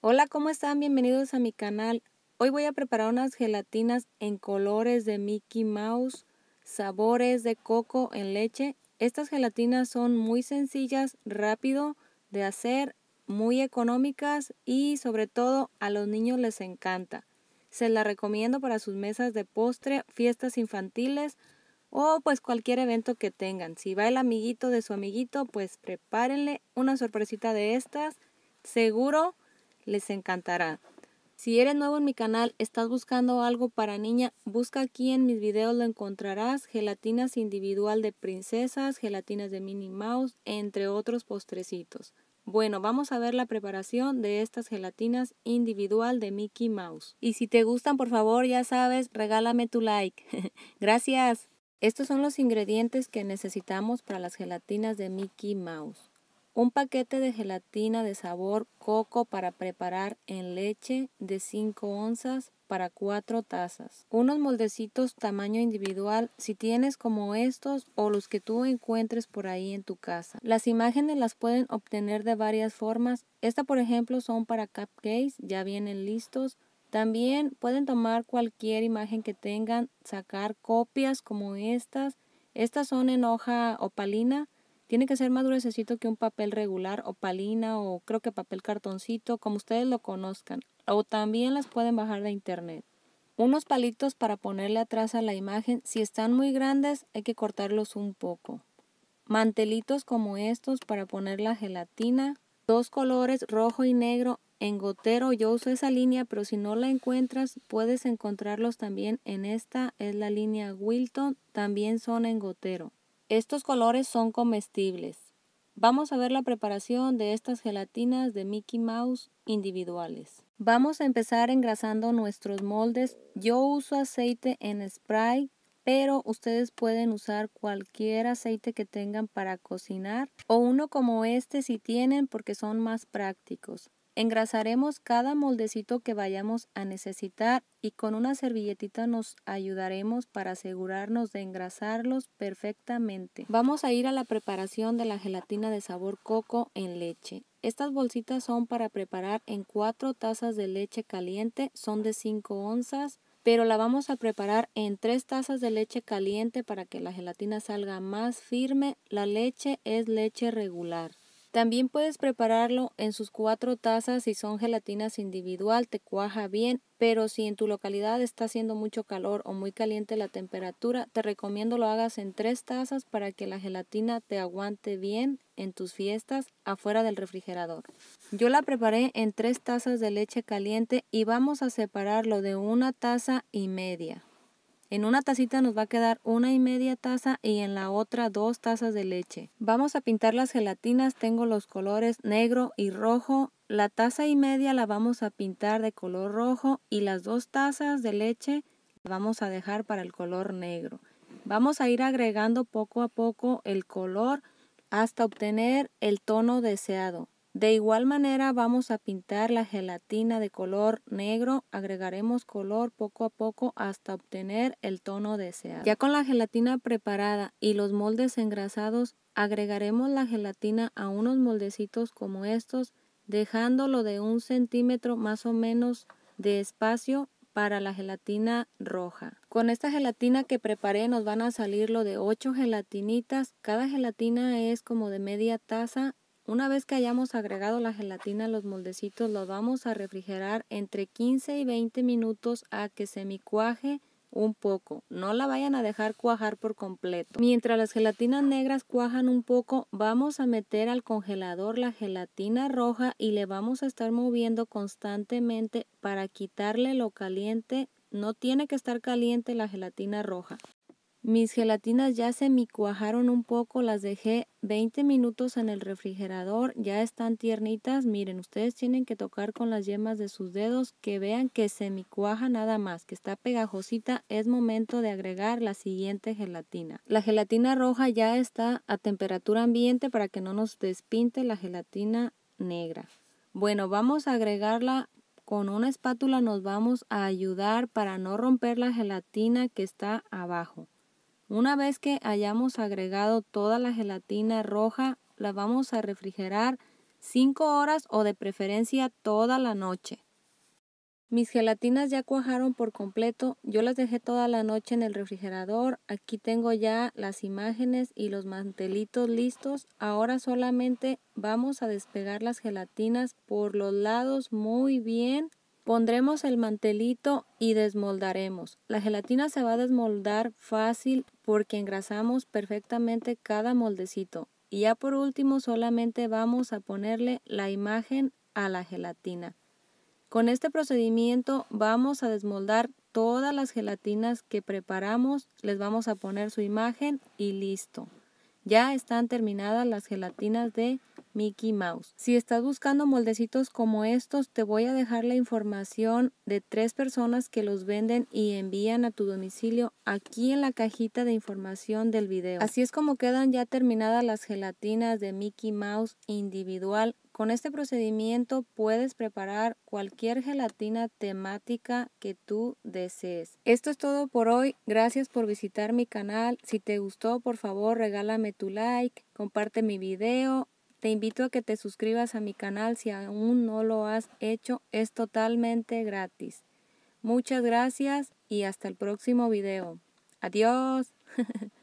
Hola, ¿cómo están? Bienvenidos a mi canal. Hoy voy a preparar unas gelatinas en colores de Mickey Mouse, sabores de coco en leche. Estas gelatinas son muy sencillas, rápido de hacer, muy económicas y sobre todo a los niños les encanta. Se las recomiendo para sus mesas de postre, fiestas infantiles o pues cualquier evento que tengan. Si va el amiguito de su amiguito, pues prepárenle una sorpresita de estas. Seguro les encantará. Si eres nuevo en mi canal, estás buscando algo para niña, busca aquí en mis videos lo encontrarás, gelatinas individual de princesas, gelatinas de Minnie Mouse, entre otros postrecitos. Bueno, vamos a ver la preparación de estas gelatinas individual de Mickey Mouse. Y si te gustan, por favor, ya sabes, regálame tu like. Gracias. Estos son los ingredientes que necesitamos para las gelatinas de Mickey Mouse. Un paquete de gelatina de sabor coco para preparar en leche de 5 onzas para 4 tazas. Unos moldecitos tamaño individual si tienes como estos o los que tú encuentres por ahí en tu casa. Las imágenes las pueden obtener de varias formas. Esta por ejemplo son para cupcakes, ya vienen listos. También pueden tomar cualquier imagen que tengan, sacar copias como estas. Estas son en hoja opalina tiene que ser más gruesecito que un papel regular o palina o creo que papel cartoncito, como ustedes lo conozcan. O también las pueden bajar de internet. Unos palitos para ponerle atrás a la imagen. Si están muy grandes hay que cortarlos un poco. Mantelitos como estos para poner la gelatina. Dos colores, rojo y negro. En gotero yo uso esa línea, pero si no la encuentras puedes encontrarlos también en esta. Es la línea Wilton, también son en gotero. Estos colores son comestibles. Vamos a ver la preparación de estas gelatinas de Mickey Mouse individuales. Vamos a empezar engrasando nuestros moldes. Yo uso aceite en spray, pero ustedes pueden usar cualquier aceite que tengan para cocinar o uno como este si tienen porque son más prácticos. Engrasaremos cada moldecito que vayamos a necesitar y con una servilletita nos ayudaremos para asegurarnos de engrasarlos perfectamente. Vamos a ir a la preparación de la gelatina de sabor coco en leche. Estas bolsitas son para preparar en 4 tazas de leche caliente, son de 5 onzas, pero la vamos a preparar en 3 tazas de leche caliente para que la gelatina salga más firme. La leche es leche regular. También puedes prepararlo en sus cuatro tazas si son gelatinas individual, te cuaja bien, pero si en tu localidad está haciendo mucho calor o muy caliente la temperatura, te recomiendo lo hagas en tres tazas para que la gelatina te aguante bien en tus fiestas afuera del refrigerador. Yo la preparé en tres tazas de leche caliente y vamos a separarlo de una taza y media. En una tacita nos va a quedar una y media taza y en la otra dos tazas de leche. Vamos a pintar las gelatinas, tengo los colores negro y rojo. La taza y media la vamos a pintar de color rojo y las dos tazas de leche la vamos a dejar para el color negro. Vamos a ir agregando poco a poco el color hasta obtener el tono deseado. De igual manera vamos a pintar la gelatina de color negro, agregaremos color poco a poco hasta obtener el tono deseado. Ya con la gelatina preparada y los moldes engrasados, agregaremos la gelatina a unos moldecitos como estos, dejándolo de un centímetro más o menos de espacio para la gelatina roja. Con esta gelatina que preparé nos van a salir lo de 8 gelatinitas. Cada gelatina es como de media taza una vez que hayamos agregado la gelatina a los moldecitos, los vamos a refrigerar entre 15 y 20 minutos a que se cuaje un poco. No la vayan a dejar cuajar por completo. Mientras las gelatinas negras cuajan un poco, vamos a meter al congelador la gelatina roja y le vamos a estar moviendo constantemente para quitarle lo caliente. No tiene que estar caliente la gelatina roja. Mis gelatinas ya se me cuajaron un poco, las dejé 20 minutos en el refrigerador, ya están tiernitas. Miren, ustedes tienen que tocar con las yemas de sus dedos, que vean que se me cuaja nada más, que está pegajosita. Es momento de agregar la siguiente gelatina. La gelatina roja ya está a temperatura ambiente para que no nos despinte la gelatina negra. Bueno, vamos a agregarla con una espátula, nos vamos a ayudar para no romper la gelatina que está abajo. Una vez que hayamos agregado toda la gelatina roja, la vamos a refrigerar 5 horas o de preferencia toda la noche. Mis gelatinas ya cuajaron por completo, yo las dejé toda la noche en el refrigerador, aquí tengo ya las imágenes y los mantelitos listos, ahora solamente vamos a despegar las gelatinas por los lados muy bien, pondremos el mantelito y desmoldaremos. La gelatina se va a desmoldar fácil porque engrasamos perfectamente cada moldecito. Y ya por último solamente vamos a ponerle la imagen a la gelatina. Con este procedimiento vamos a desmoldar todas las gelatinas que preparamos, les vamos a poner su imagen y listo. Ya están terminadas las gelatinas de Mickey Mouse. Si estás buscando moldecitos como estos, te voy a dejar la información de tres personas que los venden y envían a tu domicilio aquí en la cajita de información del video. Así es como quedan ya terminadas las gelatinas de Mickey Mouse individual con este procedimiento puedes preparar cualquier gelatina temática que tú desees. Esto es todo por hoy. Gracias por visitar mi canal. Si te gustó, por favor, regálame tu like, comparte mi video te invito a que te suscribas a mi canal si aún no lo has hecho, es totalmente gratis. Muchas gracias y hasta el próximo video. Adiós.